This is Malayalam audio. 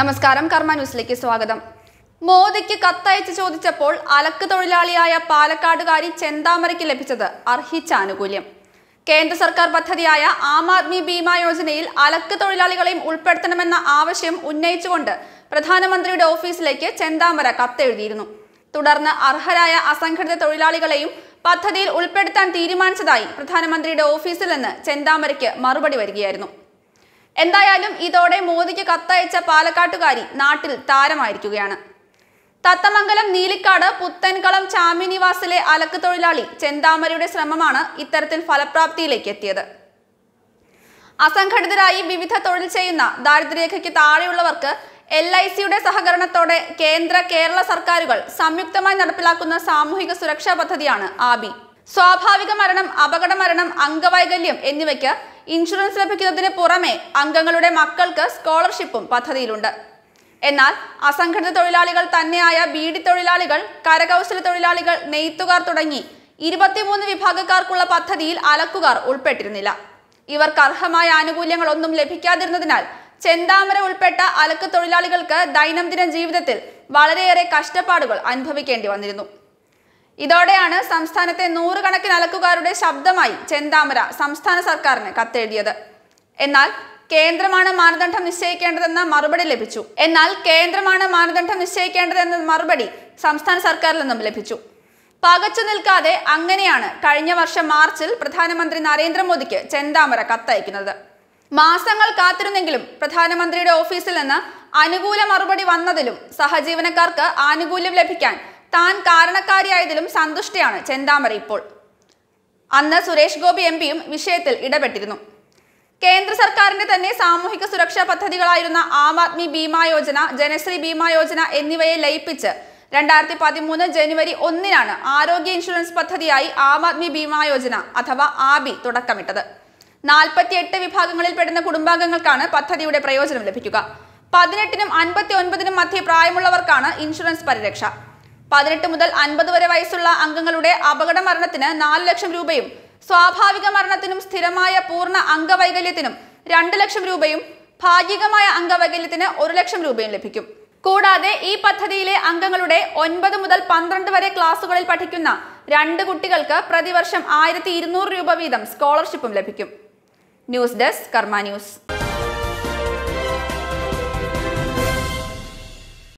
നമസ്കാരം കർമ്മ ന്യൂസിലേക്ക് സ്വാഗതം മോദിക്ക് കത്തയച്ച് ചോദിച്ചപ്പോൾ അലക്ക് തൊഴിലാളിയായ പാലക്കാടുകാരി ചെന്താമരയ്ക്ക് ലഭിച്ചത് അർഹിച്ച ആനുകൂല്യം കേന്ദ്ര സർക്കാർ പദ്ധതിയായ ആം ആദ്മി ബീമ യോജനയിൽ അലക്ക് തൊഴിലാളികളെയും ഉൾപ്പെടുത്തണമെന്ന ആവശ്യം ഉന്നയിച്ചുകൊണ്ട് പ്രധാനമന്ത്രിയുടെ ഓഫീസിലേക്ക് ചെന്താമര കത്തെഴുതിയിരുന്നു തുടർന്ന് അർഹരായ അസംഘടിത തൊഴിലാളികളെയും പദ്ധതിയിൽ ഉൾപ്പെടുത്താൻ തീരുമാനിച്ചതായി പ്രധാനമന്ത്രിയുടെ ഓഫീസിൽ നിന്ന് ചെന്താമരയ്ക്ക് മറുപടി വരികയായിരുന്നു എന്തായാലും ഇതോടെ മോദിക്ക് കത്തയച്ച പാലക്കാട്ടുകാരി നാട്ടിൽ താരമായിരിക്കുകയാണ് തത്തമംഗലം നീലിക്കാട് പുത്തൻകളം ചാമിനിവാസിലെ അലക്ക് തൊഴിലാളി ചെന്താമരയുടെ ശ്രമമാണ് ഇത്തരത്തിൽ ഫലപ്രാപ്തിയിലേക്ക് എത്തിയത് അസംഘടിതരായി വിവിധ തൊഴിൽ ചെയ്യുന്ന ദാരിദ്ര്യരേഖയ്ക്ക് താഴെയുള്ളവർക്ക് എൽ ഐ സിയുടെ സഹകരണത്തോടെ കേന്ദ്ര കേരള സർക്കാരുകൾ സംയുക്തമായി നടപ്പിലാക്കുന്ന സാമൂഹിക സുരക്ഷാ പദ്ധതിയാണ് ആബി സ്വാഭാവിക മരണം അപകട മരണം അംഗവൈകല്യം എന്നിവയ്ക്ക് ഇൻഷുറൻസ് ലഭിക്കുന്നതിന് പുറമെ അംഗങ്ങളുടെ മക്കൾക്ക് സ്കോളർഷിപ്പും പദ്ധതിയിലുണ്ട് എന്നാൽ അസംഘടിത തൊഴിലാളികൾ തന്നെയായ ബീഡി തൊഴിലാളികൾ കരകൗശല തൊഴിലാളികൾ നെയ്ത്തുകാർ തുടങ്ങി ഇരുപത്തിമൂന്ന് വിഭാഗക്കാർക്കുള്ള പദ്ധതിയിൽ അലക്കുകാർ ഉൾപ്പെട്ടിരുന്നില്ല ഇവർക്ക് അർഹമായ ആനുകൂല്യങ്ങളൊന്നും ലഭിക്കാതിരുന്നതിനാൽ ചെന്താമര ഉൾപ്പെട്ട അലക്ക് തൊഴിലാളികൾക്ക് ദൈനംദിന ജീവിതത്തിൽ വളരെയേറെ കഷ്ടപ്പാടുകൾ അനുഭവിക്കേണ്ടി വന്നിരുന്നു ഇതോടെയാണ് സംസ്ഥാനത്തെ നൂറുകണക്കിന് അലക്കുകാരുടെ ശബ്ദമായി ചെന്താമര സംസ്ഥാന സർക്കാരിന് കത്തെഴുതിയത് എന്നാൽ കേന്ദ്രമാണ് മാനദണ്ഡം നിശ്ചയിക്കേണ്ടതെന്ന മറുപടി ലഭിച്ചു എന്നാൽ കേന്ദ്രമാണ് മാനദണ്ഡം നിശ്ചയിക്കേണ്ടതെന്ന മറുപടി സംസ്ഥാന സർക്കാരിൽ നിന്നും ലഭിച്ചു പകച്ചു നിൽക്കാതെ അങ്ങനെയാണ് കഴിഞ്ഞ വർഷം മാർച്ചിൽ പ്രധാനമന്ത്രി നരേന്ദ്രമോദിക്ക് ചെന്താമര കത്തയക്കുന്നത് മാസങ്ങൾ കാത്തിരുന്നെങ്കിലും പ്രധാനമന്ത്രിയുടെ ഓഫീസിൽ നിന്ന് അനുകൂല മറുപടി വന്നതിലും സഹജീവനക്കാർക്ക് ആനുകൂല്യം ലഭിക്കാൻ താൻ കാരണക്കാരിയായതിലും സന്തുഷ്ടയാണ് ചെന്താമര ഇപ്പോൾ അന്ന് സുരേഷ് ഗോപി എം പിയും വിഷയത്തിൽ ഇടപെട്ടിരുന്നു കേന്ദ്ര സർക്കാരിന്റെ തന്നെ സാമൂഹിക സുരക്ഷാ പദ്ധതികളായിരുന്ന ആം ആദ്മി ബീമാ യോജന ജനശ്രീ ബീമാ യോജന എന്നിവയെ ലയിപ്പിച്ച് രണ്ടായിരത്തി പതിമൂന്ന് ജനുവരി ഒന്നിനാണ് ആരോഗ്യ ഇൻഷുറൻസ് പദ്ധതിയായി ആം ആദ്മി ബീമാ യോജന അഥവാ ആബി തുടക്കമിട്ടത് നാൽപ്പത്തിയെട്ട് വിഭാഗങ്ങളിൽ പെടുന്ന കുടുംബാംഗങ്ങൾക്കാണ് പദ്ധതിയുടെ പ്രയോജനം ലഭിക്കുക പതിനെട്ടിനും അൻപത്തി ഒൻപതിനും മധ്യ പ്രായമുള്ളവർക്കാണ് ഇൻഷുറൻസ് പരിരക്ഷ പതിനെട്ട് മുതൽ അൻപത് വരെ വയസ്സുള്ള അംഗങ്ങളുടെ അപകട മരണത്തിന് നാല് ലക്ഷം രൂപയും സ്വാഭാവിക മരണത്തിനും സ്ഥിരമായ പൂർണ്ണ അംഗവൈകല്യത്തിനും രണ്ട് ലക്ഷം രൂപയും ഭാഗികമായ അംഗവൈകല്യത്തിന് ഒരു ലക്ഷം രൂപയും ലഭിക്കും കൂടാതെ ഈ പദ്ധതിയിലെ അംഗങ്ങളുടെ ഒൻപത് മുതൽ പന്ത്രണ്ട് വരെ ക്ലാസുകളിൽ പഠിക്കുന്ന രണ്ട് കുട്ടികൾക്ക് പ്രതിവർഷം ആയിരത്തി രൂപ വീതം സ്കോളർഷിപ്പും ലഭിക്കും ന്യൂസ് ഡെസ്ക് കർമ്മ ന്യൂസ്